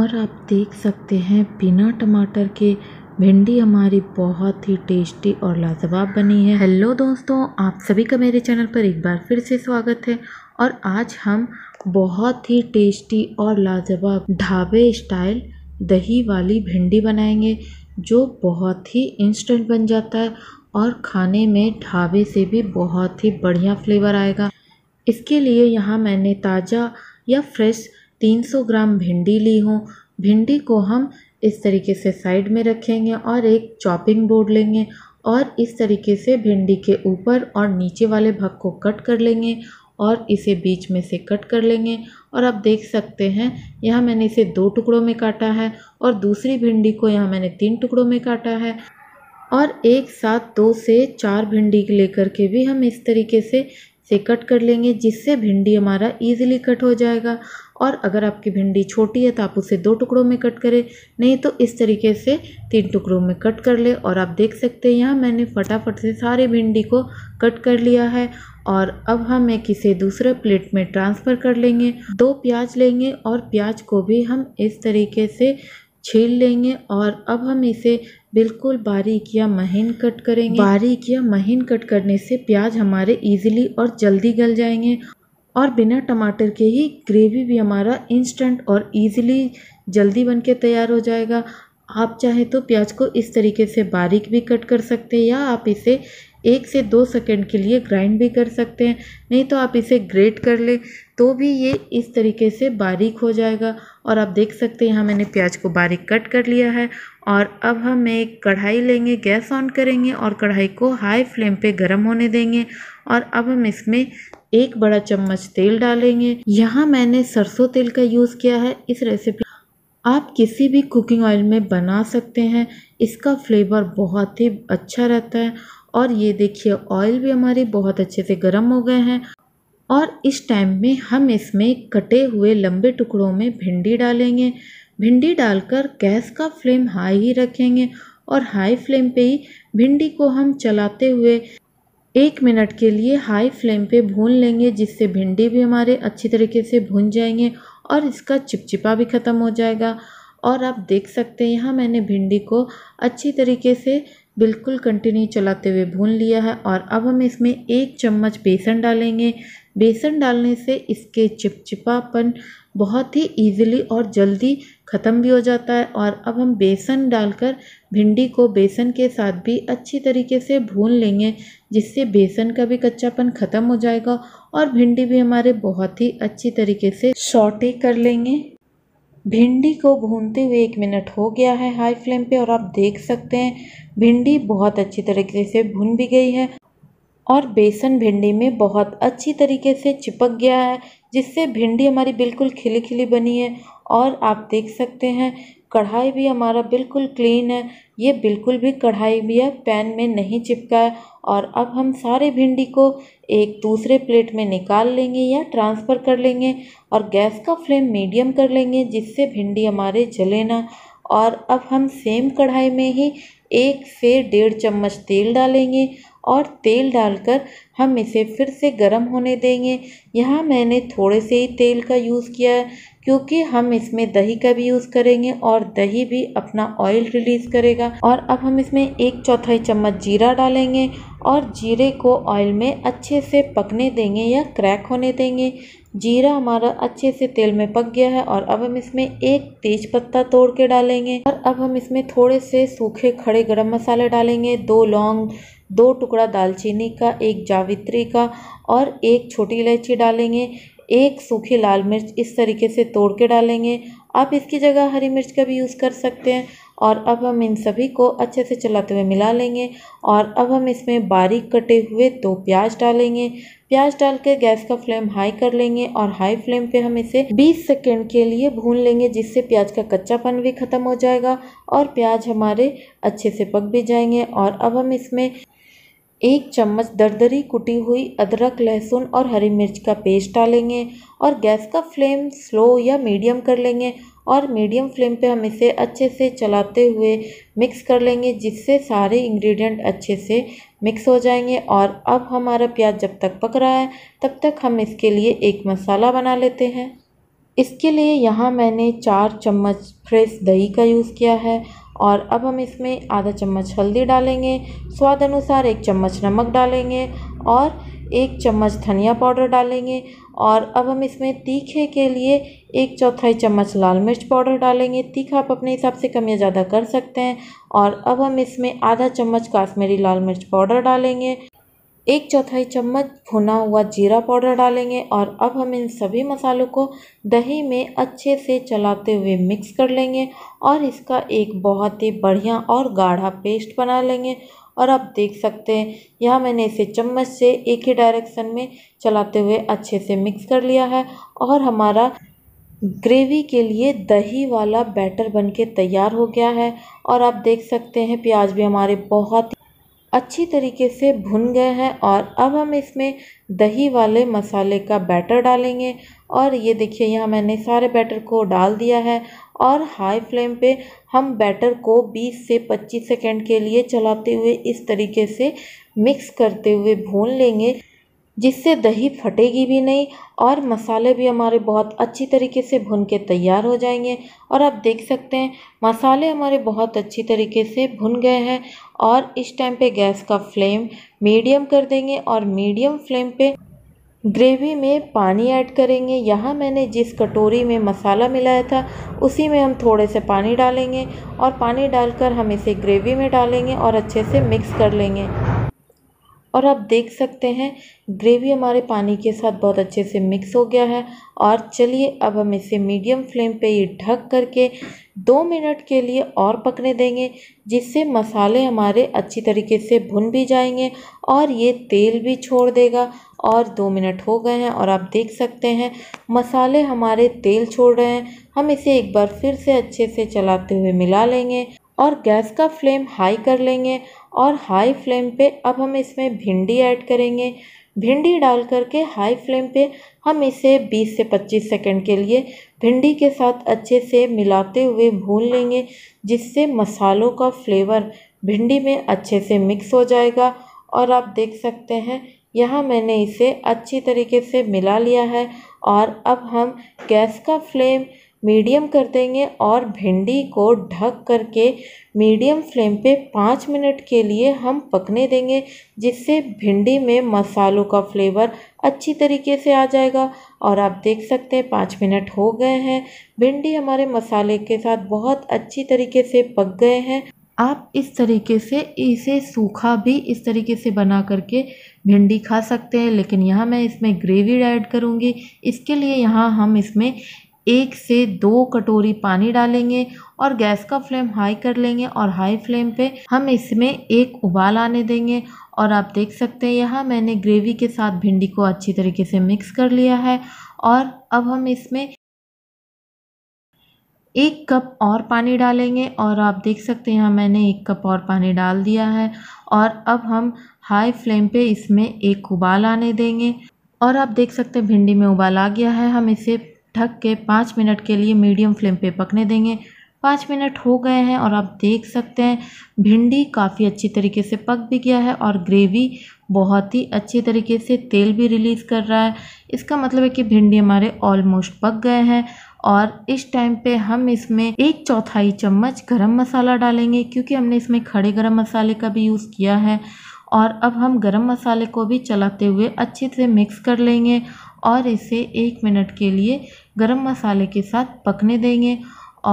और आप देख सकते हैं बिना टमाटर के भिंडी हमारी बहुत ही टेस्टी और लाजवाब बनी है हेलो दोस्तों आप सभी का मेरे चैनल पर एक बार फिर से स्वागत है और आज हम बहुत ही टेस्टी और लाजवाब ढाबे स्टाइल दही वाली भिंडी बनाएंगे जो बहुत ही इंस्टेंट बन जाता है और खाने में ढाबे से भी बहुत ही बढ़िया फ्लेवर आएगा इसके लिए यहाँ मैंने ताज़ा या फ्रेश 300 ग्राम भिंडी ली हूँ भिंडी को हम इस तरीके से साइड में रखेंगे और एक चॉपिंग बोर्ड लेंगे और इस तरीके से भिंडी के ऊपर और नीचे वाले भाग को कट कर लेंगे और इसे बीच में से कट कर लेंगे और आप देख सकते हैं यहाँ मैंने इसे दो टुकड़ों में काटा है और दूसरी भिंडी को यहाँ मैंने तीन टुकड़ों में काटा है और एक साथ दो से चार भिंडी लेकर के भी हम इस तरीके से से कट कर लेंगे जिससे भिंडी हमारा इजीली कट हो जाएगा और अगर आपकी भिंडी छोटी है तो आप उसे दो टुकड़ों में कट करें नहीं तो इस तरीके से तीन टुकड़ों में कट कर ले और आप देख सकते हैं यहाँ मैंने फटाफट से सारे भिंडी को कट कर लिया है और अब हम एक इसे दूसरे प्लेट में ट्रांसफ़र कर लेंगे दो प्याज लेंगे और प्याज को भी हम इस तरीके से छील लेंगे और अब हम इसे बिल्कुल बारीक या महीन कट करेंगे बारीक या महीन कट करने से प्याज हमारे इजीली और जल्दी गल जाएंगे और बिना टमाटर के ही ग्रेवी भी हमारा इंस्टेंट और इजीली जल्दी बन के तैयार हो जाएगा आप चाहे तो प्याज को इस तरीके से बारीक भी कट कर सकते हैं या आप इसे एक से दो सेकंड के लिए ग्राइंड भी कर सकते हैं नहीं तो आप इसे ग्रेट कर ले तो भी ये इस तरीके से बारीक हो जाएगा और आप देख सकते हैं यहाँ मैंने प्याज को बारीक कट कर लिया है और अब हम एक कढ़ाई लेंगे गैस ऑन करेंगे और कढ़ाई को हाई फ्लेम पे गर्म होने देंगे और अब हम इसमें एक बड़ा चम्मच तेल डालेंगे यहाँ मैंने सरसों तेल का यूज़ किया है इस रेसिपी आप किसी भी कुकिंग ऑयल में बना सकते हैं इसका फ्लेवर बहुत ही अच्छा रहता है और ये देखिए ऑयल भी हमारे बहुत अच्छे से गर्म हो गए हैं और इस टाइम में हम इसमें कटे हुए लंबे टुकड़ों में भिंडी डालेंगे भिंडी डालकर गैस का फ्लेम हाई ही रखेंगे और हाई फ्लेम पे ही भिंडी को हम चलाते हुए एक मिनट के लिए हाई फ्लेम पे भून लेंगे जिससे भिंडी भी हमारे अच्छी तरीके से भून जाएंगे और इसका चिपचिपा भी ख़त्म हो जाएगा और आप देख सकते हैं यहाँ मैंने भिंडी को अच्छी तरीके से बिल्कुल कंटिन्यू चलाते हुए भून लिया है और अब हम इसमें एक चम्मच बेसन डालेंगे बेसन डालने से इसके चिपचिपापन बहुत ही ईजिली और जल्दी ख़त्म भी हो जाता है और अब हम बेसन डालकर भिंडी को बेसन के साथ भी अच्छी तरीके से भून लेंगे जिससे बेसन का भी कच्चापन ख़त्म हो जाएगा और भिंडी भी हमारे बहुत ही अच्छी तरीके से शॉर्टे कर लेंगे भिंडी को भूनते हुए एक मिनट हो गया है हाई फ्लेम पे और आप देख सकते हैं भिंडी बहुत अच्छी तरीके से भुन भी गई है और बेसन भिंडी में बहुत अच्छी तरीके से चिपक गया है जिससे भिंडी हमारी बिल्कुल खिली खिली बनी है और आप देख सकते हैं कढ़ाई भी हमारा बिल्कुल क्लीन है ये बिल्कुल भी कढ़ाई भी है पैन में नहीं चिपका है और अब हम सारे भिंडी को एक दूसरे प्लेट में निकाल लेंगे या ट्रांसफ़र कर लेंगे और गैस का फ्लेम मीडियम कर लेंगे जिससे भिंडी हमारे जले ना और अब हम सेम कढ़ाई में ही एक से डेढ़ चम्मच तेल डालेंगे और तेल डालकर हम इसे फिर से गर्म होने देंगे यहाँ मैंने थोड़े से ही तेल का यूज़ किया है क्योंकि हम इसमें दही का भी यूज़ करेंगे और दही भी अपना ऑयल रिलीज़ करेगा और अब हम इसमें एक चौथाई चम्मच जीरा डालेंगे और जीरे को ऑयल में अच्छे से पकने देंगे या क्रैक होने देंगे जीरा हमारा अच्छे से तेल में पक गया है और अब हम इसमें एक तेज पत्ता तोड़ के डालेंगे और अब हम इसमें थोड़े से सूखे खड़े गरम मसाले डालेंगे दो लौंग दो टुकड़ा दालचीनी का एक जावित्री का और एक छोटी इलायची डालेंगे एक सूखी लाल मिर्च इस तरीके से तोड़ के डालेंगे आप इसकी जगह हरी मिर्च का भी यूज़ कर सकते हैं और अब हम इन सभी को अच्छे से चलाते हुए मिला लेंगे और अब हम इसमें बारीक कटे हुए दो प्याज डालेंगे प्याज डाल के गैस का फ्लेम हाई कर लेंगे और हाई फ्लेम पे हम इसे 20 सेकेंड के लिए भून लेंगे जिससे प्याज का कच्चापन भी ख़त्म हो जाएगा और प्याज हमारे अच्छे से पक भी जाएंगे और अब हम इसमें एक चम्मच दरदरी कुटी हुई अदरक लहसुन और हरी मिर्च का पेस्ट डालेंगे और गैस का फ्लेम स्लो या मीडियम कर लेंगे और मीडियम फ्लेम पे हम इसे अच्छे से चलाते हुए मिक्स कर लेंगे जिससे सारे इंग्रेडिएंट अच्छे से मिक्स हो जाएंगे और अब हमारा प्याज जब तक पक रहा है तब तक हम इसके लिए एक मसाला बना लेते हैं इसके लिए यहाँ मैंने चार चम्मच फ्रेश दही का यूज़ किया है और अब हम इसमें आधा चम्मच हल्दी डालेंगे स्वाद अनुसार एक चम्मच नमक डालेंगे और एक चम्मच धनिया पाउडर डालेंगे और अब हम इसमें तीखे के लिए एक चौथाई चम्मच लाल मिर्च पाउडर डालेंगे तीखा आप अपने हिसाब से कम या ज़्यादा कर सकते हैं और अब हम इसमें आधा चम्मच काश्मीरी लाल मिर्च पाउडर डालेंगे एक चौथाई चम्मच भुना हुआ जीरा पाउडर डालेंगे और अब हम इन सभी मसालों को दही में अच्छे से चलाते हुए मिक्स कर लेंगे और इसका एक बहुत ही बढ़िया और गाढ़ा पेस्ट बना लेंगे और आप देख सकते हैं यहाँ मैंने इसे चम्मच से एक ही डायरेक्शन में चलाते हुए अच्छे से मिक्स कर लिया है और हमारा ग्रेवी के लिए दही वाला बैटर बनके तैयार हो गया है और आप देख सकते हैं प्याज भी हमारे बहुत अच्छी तरीके से भुन गए हैं और अब हम इसमें दही वाले मसाले का बैटर डालेंगे और ये देखिए यहाँ मैंने सारे बैटर को डाल दिया है और हाई फ्लेम पे हम बैटर को 20 से 25 सेकंड के लिए चलाते हुए इस तरीके से मिक्स करते हुए भून लेंगे जिससे दही फटेगी भी नहीं और मसाले भी हमारे बहुत अच्छी तरीके से भुन के तैयार हो जाएंगे और आप देख सकते हैं मसाले हमारे बहुत अच्छी तरीके से भुन गए हैं और इस टाइम पे गैस का फ्लेम मीडियम कर देंगे और मीडियम फ्लेम पे ग्रेवी में पानी ऐड करेंगे यहाँ मैंने जिस कटोरी में मसाला मिलाया था उसी में हम थोड़े से पानी डालेंगे और पानी डालकर हम इसे ग्रेवी में डालेंगे और अच्छे से मिक्स कर लेंगे और आप देख सकते हैं ग्रेवी हमारे पानी के साथ बहुत अच्छे से मिक्स हो गया है और चलिए अब हम इसे मीडियम फ्लेम पे ये ढक करके दो मिनट के लिए और पकने देंगे जिससे मसाले हमारे अच्छी तरीके से भुन भी जाएंगे और ये तेल भी छोड़ देगा और दो मिनट हो गए हैं और आप देख सकते हैं मसाले हमारे तेल छोड़ रहे हैं हम इसे एक बार फिर से अच्छे से चलाते हुए मिला लेंगे और गैस का फ्लेम हाई कर लेंगे और हाई फ्लेम पे अब हम इसमें भिंडी ऐड करेंगे भिंडी डाल करके हाई फ्लेम पे हम इसे 20 से 25 सेकंड के लिए भिंडी के साथ अच्छे से मिलाते हुए भून लेंगे जिससे मसालों का फ्लेवर भिंडी में अच्छे से मिक्स हो जाएगा और आप देख सकते हैं यहाँ मैंने इसे अच्छी तरीके से मिला लिया है और अब हम गैस का फ्लेम मीडियम कर देंगे और भिंडी को ढक करके मीडियम फ्लेम पे पाँच मिनट के लिए हम पकने देंगे जिससे भिंडी में मसालों का फ्लेवर अच्छी तरीके से आ जाएगा और आप देख सकते हैं पाँच मिनट हो गए हैं भिंडी हमारे मसाले के साथ बहुत अच्छी तरीके से पक गए हैं आप इस तरीके से इसे सूखा भी इस तरीके से बना करके भिंडी खा सकते हैं लेकिन यहाँ मैं इसमें ग्रेवी ऐड करूँगी इसके लिए यहाँ हम इसमें एक से दो कटोरी पानी डालेंगे और गैस का फ्लेम हाई कर लेंगे और हाई फ्लेम पे हम इसमें एक उबाल आने देंगे और आप देख सकते हैं यहाँ मैंने ग्रेवी के साथ भिंडी को अच्छी तरीके से मिक्स कर लिया है और अब हम इसमें एक कप और पानी डालेंगे और आप देख सकते हैं यहाँ मैंने एक कप और पानी डाल दिया है और अब हम हाई फ्लेम पे इसमें एक उबाल आने देंगे और आप देख सकते हैं भिंडी में उबाल आ गया है हम इसे ढक के पाँच मिनट के लिए मीडियम फ्लेम पे पकने देंगे पाँच मिनट हो गए हैं और आप देख सकते हैं भिंडी काफ़ी अच्छी तरीके से पक भी गया है और ग्रेवी बहुत ही अच्छी तरीके से तेल भी रिलीज़ कर रहा है इसका मतलब है कि भिंडी हमारे ऑलमोस्ट पक गए हैं और इस टाइम पे हम इसमें एक चौथाई चम्मच गरम मसाला डालेंगे क्योंकि हमने इसमें खड़े गरम मसाले का भी यूज़ किया है और अब हम गरम मसाले को भी चलाते हुए अच्छे से मिक्स कर लेंगे और इसे एक मिनट के लिए गरम मसाले के साथ पकने देंगे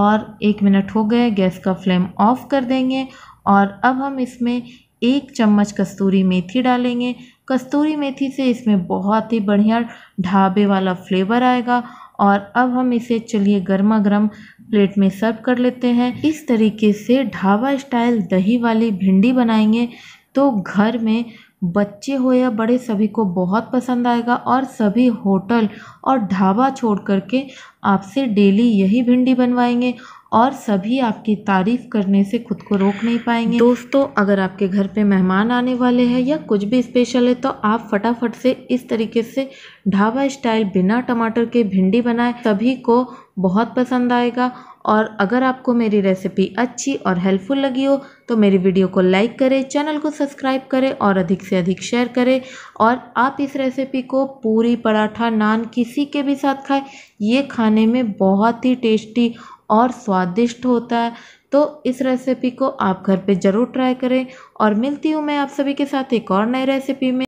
और एक मिनट हो गए गैस का फ्लेम ऑफ कर देंगे और अब हम इसमें एक चम्मच कस्तूरी मेथी डालेंगे कस्तूरी मेथी से इसमें बहुत ही बढ़िया ढाबे वाला फ्लेवर आएगा और अब हम इसे चलिए गर्मा गर्म प्लेट में सर्व कर लेते हैं इस तरीके से ढाबा स्टाइल दही वाली भिंडी बनाएंगे तो घर में बच्चे हो या बड़े सभी को बहुत पसंद आएगा और सभी होटल और ढाबा छोड़ करके आपसे डेली यही भिंडी बनवाएंगे और सभी आपकी तारीफ़ करने से खुद को रोक नहीं पाएंगे दोस्तों अगर आपके घर पे मेहमान आने वाले हैं या कुछ भी स्पेशल है तो आप फटाफट से इस तरीके से ढाबा स्टाइल बिना टमाटर के भिंडी बनाए सभी को बहुत पसंद आएगा और अगर आपको मेरी रेसिपी अच्छी और हेल्पफुल लगी हो तो मेरी वीडियो को लाइक करें चैनल को सब्सक्राइब करें और अधिक से अधिक शेयर करें और आप इस रेसिपी को पूरी पराठा नान किसी के भी साथ खाएं ये खाने में बहुत ही टेस्टी और स्वादिष्ट होता है तो इस रेसिपी को आप घर पे ज़रूर ट्राई करें और मिलती हूँ मैं आप सभी के साथ एक और नई रेसिपी में